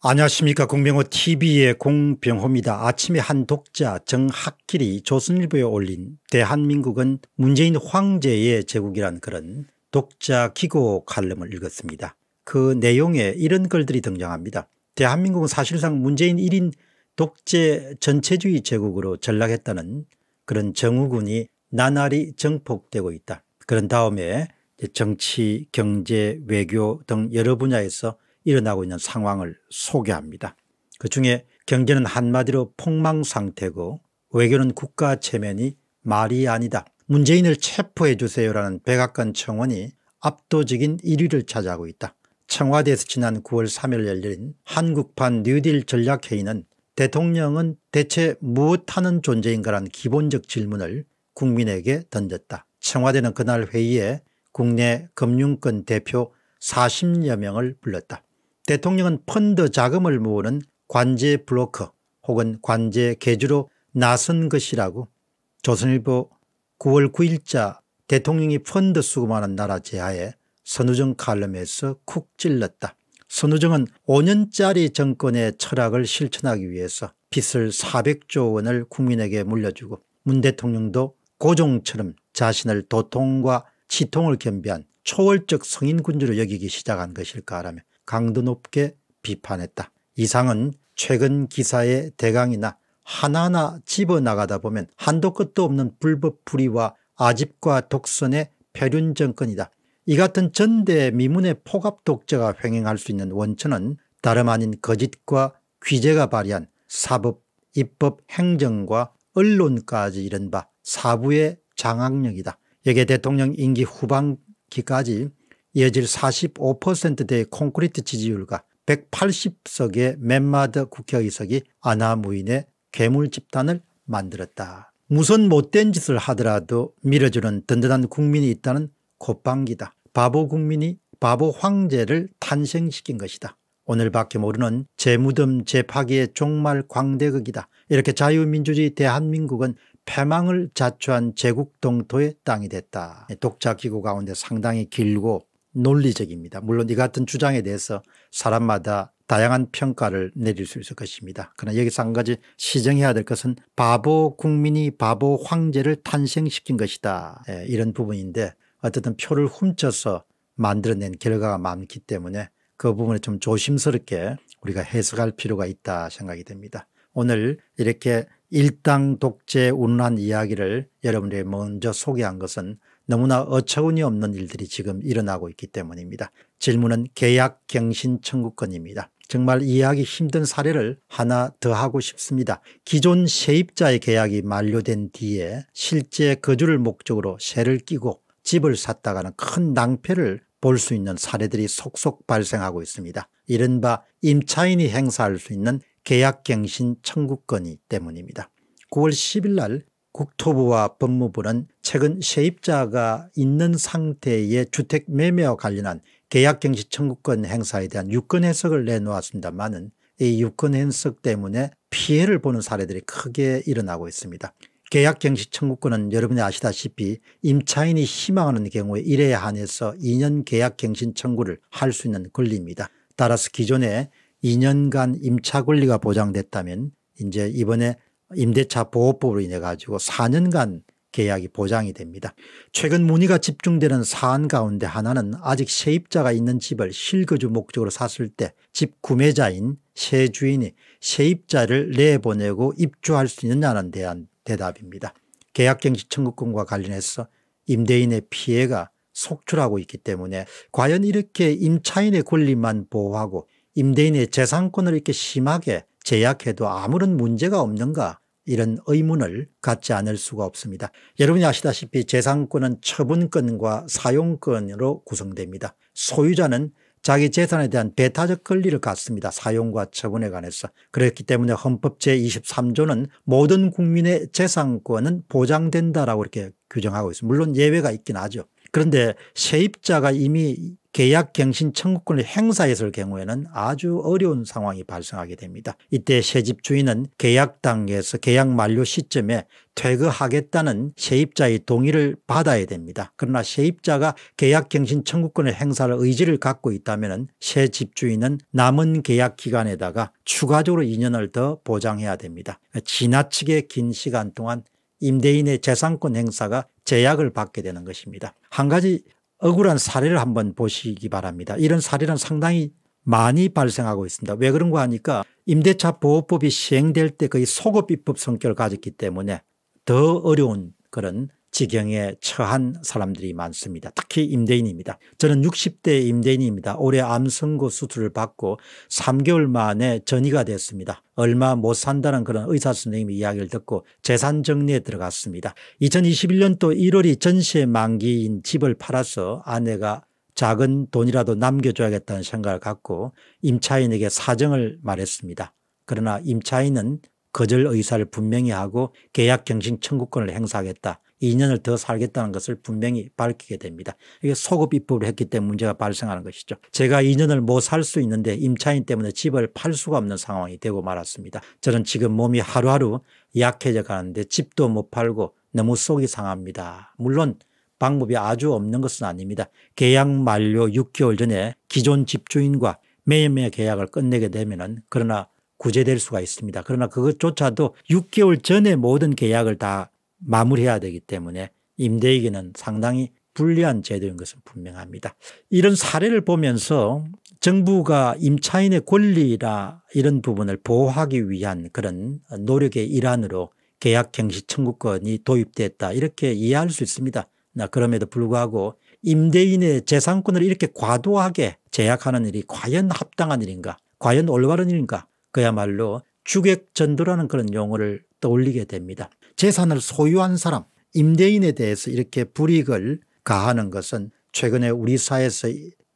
안녕하십니까 공병호 tv의 공병호입니다. 아침에 한 독자 정학길이 조선일보에 올린 대한민국은 문재인 황제의 제국이란 그런 독자 기고 칼럼을 읽었습니다. 그 내용에 이런 글들이 등장합니다. 대한민국은 사실상 문재인 1인 독재 전체주의 제국으로 전락했다는 그런 정우군이 나날이 정폭되고 있다. 그런 다음에 정치, 경제, 외교 등 여러 분야에서 일어나고 있는 상황을 소개합니다. 그 중에 경제는 한마디로 폭망 상태고 외교는 국가 체면이 말이 아니다. 문재인을 체포해 주세요라는 백악관 청원이 압도적인 1위를 차지하고 있다. 청와대에서 지난 9월 3일 열린 한국판 뉴딜 전략회의는 대통령은 대체 무엇하는 존재인가라는 기본적 질문을 국민에게 던졌다. 청와대는 그날 회의에 국내 금융권 대표 40여 명을 불렀다. 대통령은 펀드 자금을 모으는 관제 블로커 혹은 관제 개주로 나선 것이라고 조선일보 9월 9일자 대통령이 펀드 수금하는 나라 제하에 선우정 칼럼에서 쿡 찔렀다. 선우정은 5년짜리 정권의 철학을 실천하기 위해서 빚을 400조 원을 국민에게 물려주고 문 대통령도 고종처럼 자신을 도통과 치통을 겸비한 초월적 성인군주로 여기기 시작한 것일까라며 강도 높게 비판했다. 이상은 최근 기사의 대강이나 하나하나 집어나가다 보면 한도 끝도 없는 불법 불의와 아집과 독선의 폐륜 정권이다. 이 같은 전대 미문의 포갑 독재가 횡행할 수 있는 원천은 다름 아닌 거짓과 귀재가 발휘한 사법, 입법, 행정과 언론까지 이른바 사부의 장악력이다. 여기에 대통령 임기 후반기까지 예어질 45%대의 콘크리트 지지율과 180석의 맨마드 국회의석이 아나무인의 괴물 집단을 만들었다. 무슨 못된 짓을 하더라도 밀어주는 든든한 국민이 있다는 곧방기다 바보 국민이 바보 황제를 탄생시킨 것이다. 오늘밖에 모르는 재무덤 재파기의 종말 광대극이다. 이렇게 자유민주주의 대한민국은 패망을 자초한 제국 동토의 땅이 됐다. 독자기구 가운데 상당히 길고 논리적입니다. 물론 이 같은 주장에 대해서 사람마다 다양한 평가를 내릴 수 있을 것입니다. 그러나 여기서 한 가지 시정해야 될 것은 바보 국민이 바보 황제를 탄생시킨 것이다. 예, 이런 부분인데 어쨌든 표를 훔쳐서 만들어낸 결과가 많기 때문에 그 부분에 좀 조심스럽게 우리가 해석할 필요가 있다 생각이 됩니다. 오늘 이렇게 일당 독재 운한 이야기를 여러분들이 먼저 소개한 것은 너무나 어처구니 없는 일들이 지금 일어나고 있기 때문입니다. 질문은 계약 갱신 청구권입니다. 정말 이해하기 힘든 사례를 하나 더 하고 싶습니다. 기존 세입자의 계약이 만료된 뒤에 실제 거주를 목적으로 세를 끼고 집을 샀다가는 큰 낭패를 볼 수 있는 사례들이 속속 발생하고 있습니다. 이른바 임차인이 행사할 수 있는 계약갱신 청구권이 때문입니다. 9월 10일 날 국토부와 법무부는 최근 세입자가 있는 상태의 주택 매매와 관련한 계약갱시 청구권 행사에 대한 유권 해석을 내놓았습니다만은 이 유권 해석 때문에 피해를 보는 사례들이 크게 일어나고 있습니다. 계약갱시 청구권은 여러분이 아시다시피 임차인이 희망하는 경우에 1회에 한해서 2년 계약갱신 청구를 할 수 있는 권리입니다. 따라서 기존에 2년간 임차 권리가 보장됐다면 이제 이번에 임대차 보호법으로 인해 가지고 4년간 계약이 보장이 됩니다. 최근 문의가 집중되는 사안 가운데 하나는 아직 세입자가 있는 집을 실거주 목적으로 샀을 때 집 구매자인 세 주인이 세입자를 내보내고 입주할 수 있느냐는 대한 대답입니다. 계약경신 청구권과 관련해서 임대인의 피해가 속출하고 있기 때문에 과연 이렇게 임차인의 권리만 보호하고 임대인의 재산권을 이렇게 심하게 제약해도 아무런 문제가 없는가 이런 의문을 갖지 않을 수가 없습니다. 여러분이 아시다시피 재산권은 처분권과 사용권으로 구성됩니다. 소유자는 자기 재산에 대한 배타적 권리를 갖습니다. 사용과 처분에 관해서. 그렇기 때문에 헌법 제23조는 모든 국민의 재산권은 보장된다라고 이렇게 규정하고 있습니다. 물론 예외가 있긴 하죠. 그런데 세입자가 이미 계약갱신 청구권을 행사했을 경우에는 아주 어려운 상황이 발생하게 됩니다. 이때 새집 주인은 계약 단계에서 계약 만료 시점에 퇴거하겠다는 세입자의 동의를 받아야 됩니다. 그러나 세입자가 계약갱신 청구권의 행사를 의지를 갖고 있다면 새 집주인은 남은 계약 기간에다가 추가적으로 2년을 더 보장해야 됩니다. 지나치게 긴 시간 동안 임대인의 재산권 행사가 제약을 받게 되는 것입니다. 한 가지 억울한 사례를 한번 보시기 바랍니다. 이런 사례는 상당히 많이 발생하고 있습니다. 왜 그런가 하니까 임대차 보호법이 시행될 때 거의 소급 입법 성격을 가졌기 때문에 더 어려운 그런 지경에 처한 사람들이 많습니다. 특히 임대인입니다. 저는 60대 임대인입니다. 올해 암선고 수술을 받고 3개월 만에 전이가 됐습니다. 얼마 못 산다는 그런 의사 선생님의 이야기를 듣고 재산 정리에 들어갔습니다. 2021년도 1월이 전세 시 만기인 집을 팔아서 아내가 작은 돈이라도 남겨줘야겠다는 생각을 갖고 임차인에게 사정을 말했습니다. 그러나 임차인은 거절 의사를 분명히 하고 계약경신 청구권을 행사하겠다. 2년을 더 살겠다는 것을 분명히 밝히게 됩니다. 이게 소급 입법을 했기 때문에 문제가 발생하는 것이죠. 제가 2년을 못 살 수 있는데 임차인 때문에 집을 팔 수가 없는 상황이 되고 말았습니다. 저는 지금 몸이 하루하루 약해져 가는데 집도 못 팔고 너무 속이 상합니다. 물론 방법이 아주 없는 것은 아닙니다. 계약 만료 6개월 전에 기존 집주인과 매매 계약을 끝내게 되면 은 그러나 구제될 수가 있습니다. 그러나 그것조차도 6개월 전에 모든 계약을 다 마무리해야 되기 때문에 임대이기는 상당히 불리한 제도인 것은 분명합니다. 이런 사례를 보면서 정부가 임차인의 권리나 이런 부분을 보호하기 위한 그런 노력의 일환으로 계약갱시 청구권이 도입됐다 이렇게 이해할 수 있습니다. 그럼에도 불구하고 임대인의 재산권을 이렇게 과도하게 제약하는 일이 과연 합당한 일인가 과연 올바른 일인가 그야말로 주객전도라는 그런 용어를 떠올리게 됩니다. 재산을 소유한 사람 임대인에 대해서 이렇게 불이익을 가하는 것은 최근에 우리 사회에서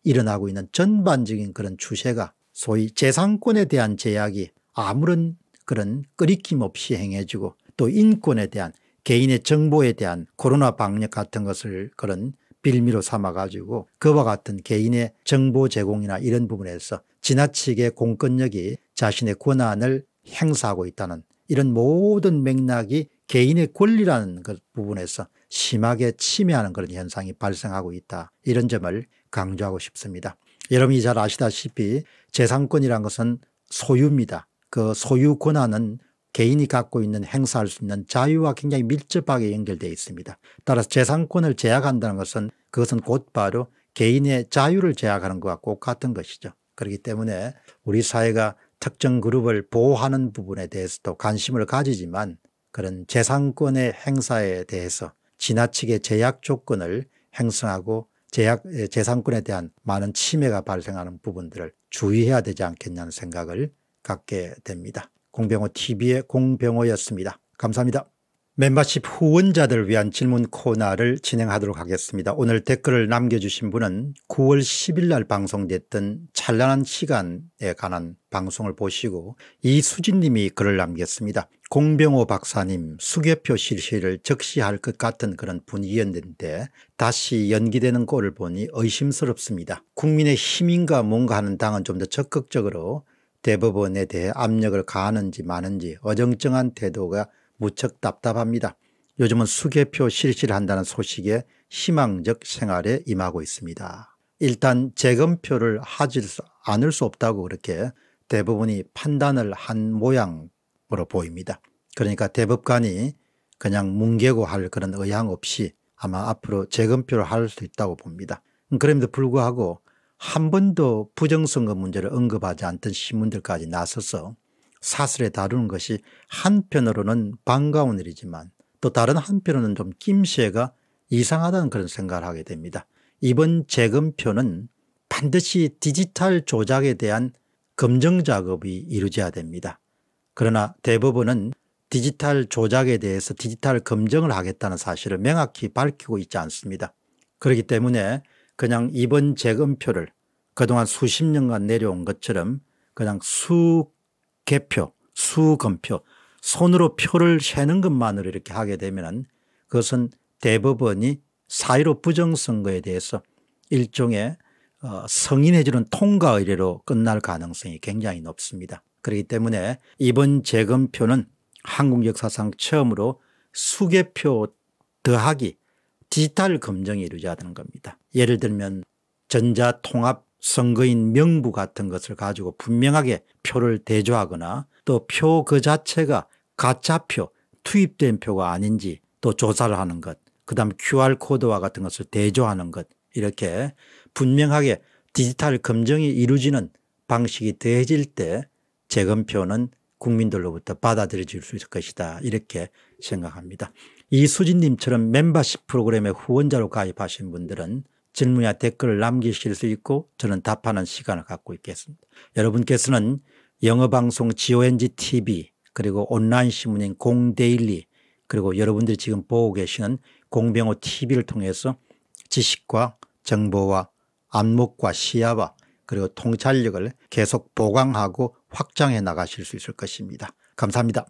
일어나고 있는 전반적인 그런 추세가 소위 재산권에 대한 제약이 아무런 그런 끄리낌 없이 행해지고 또 인권에 대한 개인의 정보에 대한 코로나 방역 같은 것을 그런 빌미로 삼아 가지고 그와 같은 개인의 정보 제공이나 이런 부분에서 지나치게 공권력이 자신의 권한을 행사하고 있다는 이런 모든 맥락이 개인의 권리라는 그 부분에서 심하게 침해하는 그런 현상이 발생하고 있다. 이런 점을 강조하고 싶습니다. 여러분이 잘 아시다시피 재산권이란 것은 소유입니다. 그 소유 권한은 개인이 갖고 있는 행사할 수 있는 자유와 굉장히 밀접하게 연결되어 있습니다. 따라서 재산권을 제약한다는 것은 그것은 곧바로 개인의 자유를 제약하는 것과 꼭 같은 것이죠. 그렇기 때문에 우리 사회가 특정 그룹을 보호하는 부분에 대해서도 관심을 가지지만 그런 재산권의 행사에 대해서 지나치게 제약 조건을 행성하고 제약, 재산권에 대한 많은 침해가 발생하는 부분들을 주의해야 되지 않겠냐는 생각을 갖게 됩니다. 공병호 TV의 공병호였습니다. 감사합니다. 멤버십 후원자들을 위한 질문 코너를 진행하도록 하겠습니다. 오늘 댓글을 남겨주신 분은 9월 10일 날 방송됐던 찬란한 시간에 관한 방송을 보시고 이수진 님이 글을 남겼습니다. 공병호 박사님 수개표 실시를 적시할 것 같은 그런 분위기였는데 다시 연기되는 꼴을 보니 의심스럽습니다. 국민의 힘인가 뭔가 하는 당은 좀 더 적극적으로 대법원에 대해 압력을 가하는지 마는지 어정쩡한 태도가 무척 답답합니다. 요즘은 수개표 실시한다는 소식에 희망적 생활에 임하고 있습니다. 일단 재검표를 하지 않을 수 없다고 그렇게 대부분이 판단을 한 모양으로 보입니다. 그러니까 대법관이 그냥 뭉개고 할 그런 의향 없이 아마 앞으로 재검표를 할 수 있다고 봅니다. 음, 그럼에도 불구하고 한 번도 부정선거 문제를 언급하지 않던 신문들까지 나서서 사슬에 다루는 것이 한편으로는 반가운 일이지만 또 다른 한편으로는 좀 낌새가 이상하다는 그런 생각을 하게 됩니다. 이번 재검표는 반드시 디지털 조작에 대한 검증 작업이 이루어져야 됩니다. 그러나 대법원은 디지털 조작에 대해서 디지털 검증을 하겠다는 사실을 명확히 밝히고 있지 않습니다. 그렇기 때문에 그냥 이번 재검표를 그동안 수십 년간 내려온 것처럼 그냥 쑥 개표, 수검표, 손으로 표를 세는 것만으로 이렇게 하게 되면 그것은 대법원이 사의로 부정선거에 대해서 일종의 어, 성인해주는 통과 의례로 끝날 가능성이 굉장히 높습니다. 그렇기 때문에 이번 재검표는 한국 역사상 처음으로 수개표 더하기 디지털 검증이 이루어져야 되는 겁니다. 예를 들면 전자통합 선거인 명부 같은 것을 가지고 분명하게 표를 대조하거나 또 표 그 자체가 가짜표 투입된 표가 아닌지 또 조사를 하는 것 그다음 QR코드와 같은 것을 대조하는 것 이렇게 분명하게 디지털 검증이 이루어지는 방식이 더해질 때 재검표는 국민들로부터 받아들여질 수 있을 것이다 이렇게 생각합니다. 이수진님처럼 멤버십 프로그램의 후원자로 가입하신 분들은 질문이나 댓글을 남기실 수 있고 저는 답하는 시간을 갖고 있겠습니다. 여러분께서는 영어방송 GONG TV 그리고 온라인 신문인 공데일리 그리고 여러분들이 지금 보고 계시는 공병호 TV를 통해서 지식과 정보와 안목과 시야와 그리고 통찰력을 계속 보강하고 확장해 나가실 수 있을 것입니다. 감사합니다.